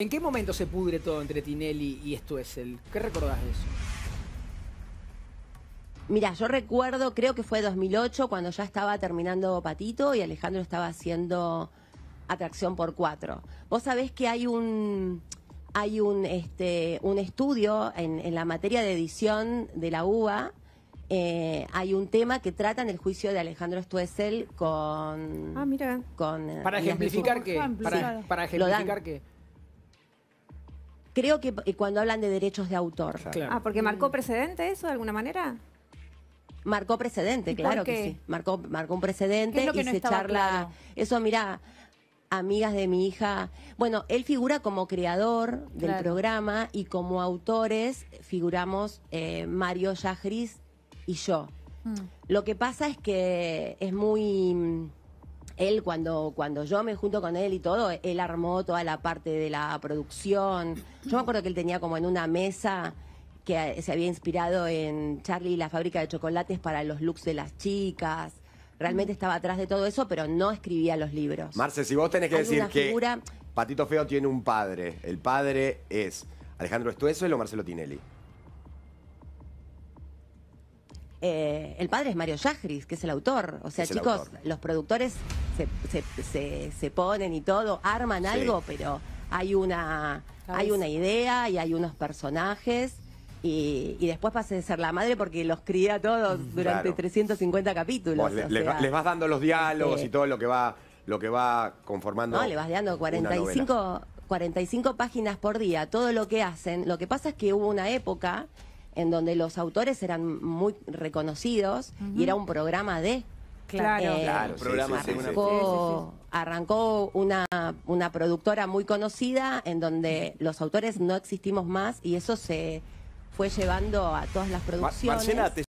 ¿En qué momento se pudre todo entre Tinelli y esto ¿Qué recordás de eso? Mira, yo recuerdo, creo que fue 2008, cuando ya estaba terminando Patito y Alejandro estaba haciendo Atracción por Cuatro. Vos sabés que hay un, hay un, este, un estudio en, la materia de edición de la UBA, eh, hay un tema que trata en el juicio de Alejandro Stuesel con... Ah, mira. Con, eh, Para ejemplificar que... Para, para, ejemplificar que creo que eh, cuando hablan de derechos de autor. Ah, porque marcó precedente eso de alguna manera. Marcó precedente, claro que sí. Marcó, marcó un precedente y se charla. Eso, mira, amigas de mi hija. Bueno, él figura como creador del programa y como autores figuramos eh, Mario Yajris y yo. Mm. Lo que pasa es que es muy él, cuando, cuando yo me junto con él y todo, él armó toda la parte de la producción. Yo me acuerdo que él tenía como en una mesa que se había inspirado en Charlie y la fábrica de chocolates para los looks de las chicas. Realmente estaba atrás de todo eso, pero no escribía los libros. Marce, si vos tenés que decir que Patito Feo tiene un padre, el padre es Alejandro y o Marcelo Tinelli. Eh, el padre es Mario Yajris, que es el autor. O sea, chicos, los productores se, ponen y todo, arman algo, pero hay una, hay una idea y hay unos personajes. Y, después pasa de ser la madre porque los cría todos mm, durante 350 capítulos. les vas dando los diálogos y todo lo que va lo que va conformando. No, le vas dando 45, 45 páginas por día, todo lo que hacen. Lo que pasa es que hubo una época en donde los autores eran muy reconocidos y era un programa de Claro, eh, claro programa arrancó, una, una productora muy conocida en donde los autores no existimos más y eso se fue llevando a todas las producciones.